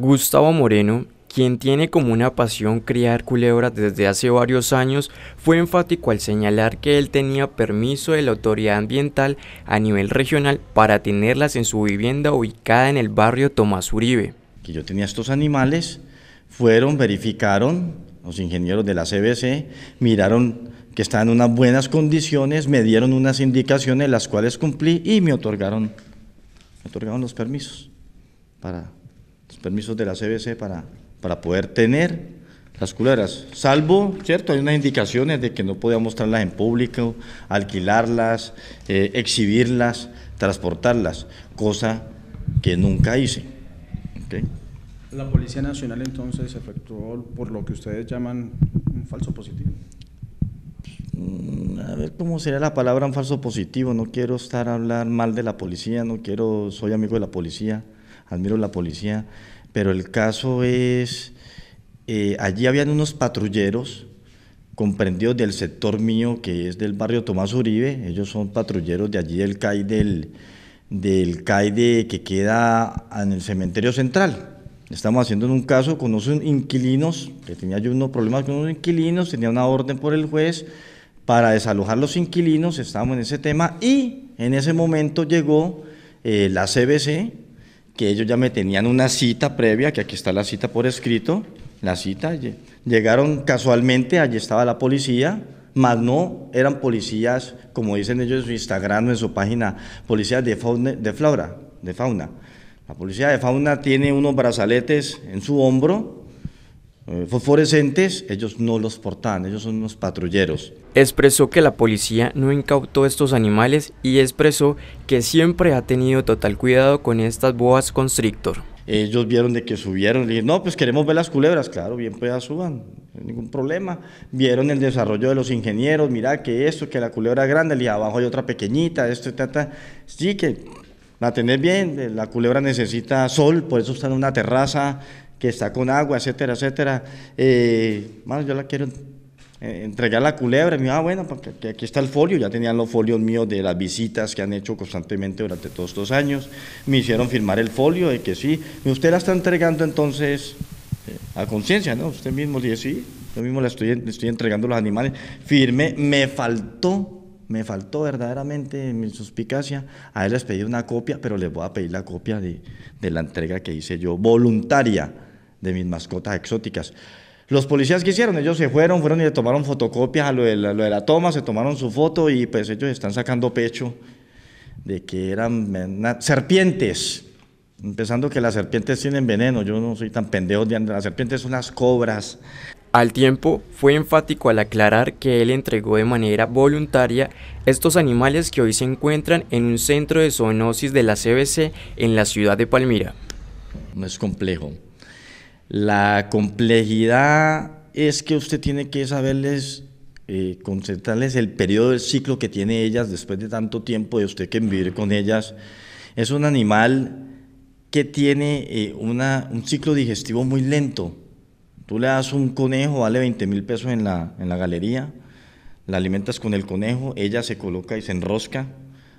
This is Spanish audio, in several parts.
Gustavo Moreno, quien tiene como una pasión criar culebras desde hace varios años, fue enfático al señalar que él tenía permiso de la autoridad ambiental a nivel regional para tenerlas en su vivienda ubicada en el barrio Tomás Uribe. Que yo tenía estos animales, fueron, verificaron, los ingenieros de la CBC miraron que estaban en unas buenas condiciones, me dieron unas indicaciones las cuales cumplí y me otorgaron, me otorgaron los permisos para permisos de la CBC para, para poder tener las culeras, salvo, ¿cierto? Hay unas indicaciones de que no podía mostrarlas en público, alquilarlas, eh, exhibirlas, transportarlas, cosa que nunca hice. La Policía Nacional entonces efectuó por lo que ustedes llaman un falso positivo. Mm, a ver cómo sería la palabra un falso positivo. No quiero estar a hablar mal de la policía, no quiero, soy amigo de la policía admiro la policía, pero el caso es, eh, allí habían unos patrulleros comprendidos del sector mío, que es del barrio Tomás Uribe, ellos son patrulleros de allí del CAI del, del que queda en el cementerio central. Estamos haciendo un caso con unos inquilinos, que tenía yo unos problemas con unos inquilinos, tenía una orden por el juez para desalojar los inquilinos, estábamos en ese tema y en ese momento llegó eh, la CBC, que ellos ya me tenían una cita previa, que aquí está la cita por escrito, la cita, llegaron casualmente, allí estaba la policía, más no eran policías, como dicen ellos en su Instagram, en su página, policías de fauna, de flora, de fauna. La policía de fauna tiene unos brazaletes en su hombro eh, fosforescentes, ellos no los portan, ellos son unos patrulleros. Expresó que la policía no incautó estos animales y expresó que siempre ha tenido total cuidado con estas boas constrictor. Ellos vieron de que subieron, y no, pues queremos ver las culebras, claro, bien pues ya suban, ningún problema. Vieron el desarrollo de los ingenieros, mira que esto, que la culebra es grande, y abajo hay otra pequeñita, esto, y tal. Sí, que la tenés bien, la culebra necesita sol, por eso está en una terraza que está con agua, etcétera, etcétera. Eh, yo la quiero entregar eh, entregar la culebra. Y ah, bueno, porque aquí está el folio. Ya tenían los folios míos de las visitas que han hecho constantemente durante todos estos años. Me hicieron firmar el folio de que sí. usted la está entregando entonces eh, a conciencia, ¿no? Usted mismo dice, sí, yo mismo la estoy, le estoy entregando los animales. Firme, me faltó me faltó verdaderamente mi suspicacia a él les pedí una copia, pero les voy a pedir la copia de la entrega que hice yo, voluntaria de mis mascotas exóticas. Los policías que hicieron, ellos se fueron, fueron y le tomaron fotocopias a lo de, la, toma, se tomaron su foto y pues ellos están sacando pecho de que eran serpientes. Empezando que las serpientes tienen veneno, yo no soy tan pendejo de Las serpientes son las cobras. Al tiempo, fue enfático al aclarar que él entregó de manera voluntaria estos animales que hoy se encuentran en un centro de zoonosis de la CBC en la ciudad de Palmira. No es complejo. La complejidad es que usted tiene que saberles, eh, concentrarles el periodo del ciclo que tiene ellas después de tanto tiempo de usted que vivir con ellas. Es un animal que tiene eh, un ciclo digestivo muy lento. Tú le das un conejo, vale 20 mil pesos en la, galería, la alimentas con el conejo, ella se coloca y se enrosca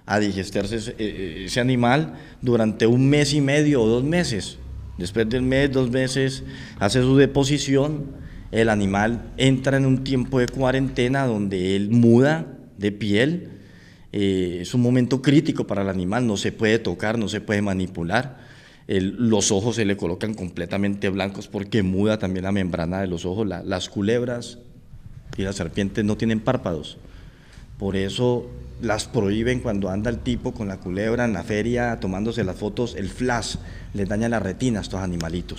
a digestarse ese, eh, animal durante un mes y medio o dos meses. Después un mes, dos meses, hace su deposición, el animal entra en un tiempo de cuarentena donde él muda de piel. Eh, es un momento crítico para el animal, no se puede tocar, no se puede manipular. los ojos se le colocan completamente blancos porque muda también la membrana de los ojos. las culebras y las serpientes no tienen párpados. Por eso las prohíben cuando anda el tipo con la culebra en la feria tomándose las fotos, el flash le daña la retina a estos animalitos.